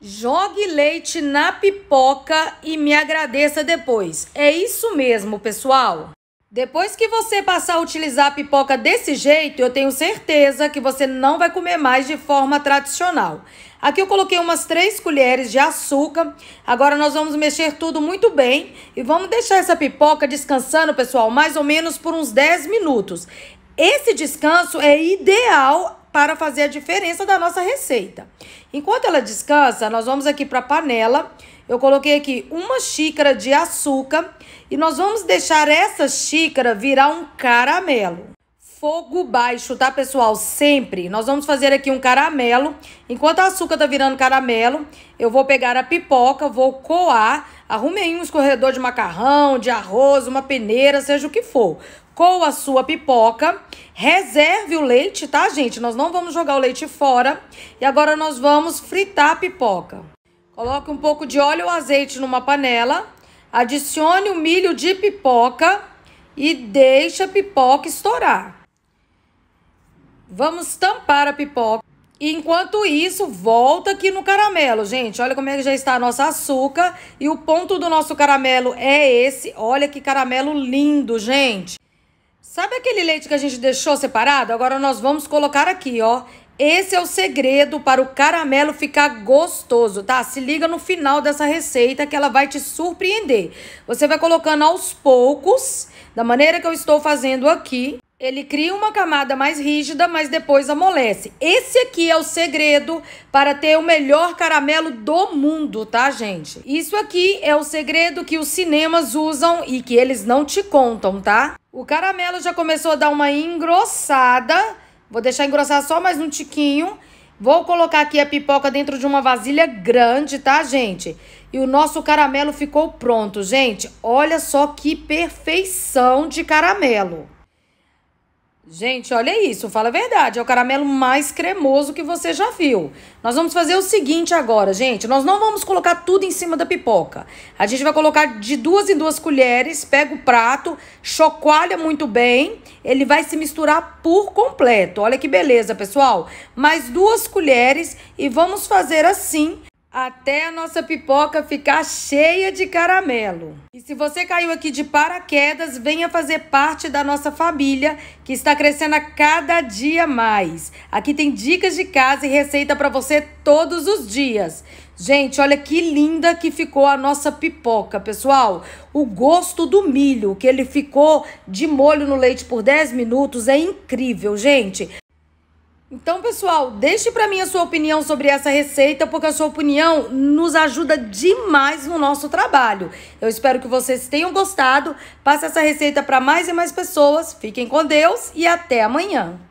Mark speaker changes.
Speaker 1: Jogue leite na pipoca e me agradeça depois. É isso mesmo, pessoal. Depois que você passar a utilizar a pipoca desse jeito, eu tenho certeza que você não vai comer mais de forma tradicional. Aqui eu coloquei umas 3 colheres de açúcar. Agora nós vamos mexer tudo muito bem e vamos deixar essa pipoca descansando, pessoal, mais ou menos por uns 10 minutos. Esse descanso é ideal para fazer a diferença da nossa receita. Enquanto ela descansa, nós vamos aqui para a panela. Eu coloquei aqui uma xícara de açúcar e nós vamos deixar essa xícara virar um caramelo. Fogo baixo, tá, pessoal? Sempre. Nós vamos fazer aqui um caramelo. Enquanto o açúcar tá virando caramelo, eu vou pegar a pipoca, vou coar. Arrume aí um escorredor de macarrão, de arroz, uma peneira, seja o que for com a sua pipoca. Reserve o leite, tá, gente? Nós não vamos jogar o leite fora. E agora nós vamos fritar a pipoca. Coloque um pouco de óleo ou azeite numa panela. Adicione o milho de pipoca e deixe a pipoca estourar. Vamos tampar a pipoca. enquanto isso, volta aqui no caramelo, gente. Olha como é que já está a nossa açúcar. E o ponto do nosso caramelo é esse. Olha que caramelo lindo, gente. Sabe aquele leite que a gente deixou separado? Agora nós vamos colocar aqui, ó. Esse é o segredo para o caramelo ficar gostoso, tá? Se liga no final dessa receita que ela vai te surpreender. Você vai colocando aos poucos, da maneira que eu estou fazendo aqui. Ele cria uma camada mais rígida, mas depois amolece. Esse aqui é o segredo para ter o melhor caramelo do mundo, tá, gente? Isso aqui é o segredo que os cinemas usam e que eles não te contam, tá? O caramelo já começou a dar uma engrossada. Vou deixar engrossar só mais um tiquinho. Vou colocar aqui a pipoca dentro de uma vasilha grande, tá, gente? E o nosso caramelo ficou pronto, gente. Olha só que perfeição de caramelo. Gente, olha isso, fala a verdade, é o caramelo mais cremoso que você já viu. Nós vamos fazer o seguinte agora, gente, nós não vamos colocar tudo em cima da pipoca. A gente vai colocar de duas em duas colheres, pega o prato, chocoalha muito bem, ele vai se misturar por completo. Olha que beleza, pessoal. Mais duas colheres e vamos fazer assim até a nossa pipoca ficar cheia de caramelo. E se você caiu aqui de paraquedas, venha fazer parte da nossa família que está crescendo a cada dia mais. Aqui tem dicas de casa e receita para você todos os dias. Gente, olha que linda que ficou a nossa pipoca, pessoal. O gosto do milho, que ele ficou de molho no leite por 10 minutos, é incrível, gente. Então, pessoal, deixe para mim a sua opinião sobre essa receita, porque a sua opinião nos ajuda demais no nosso trabalho. Eu espero que vocês tenham gostado. Passe essa receita para mais e mais pessoas. Fiquem com Deus e até amanhã.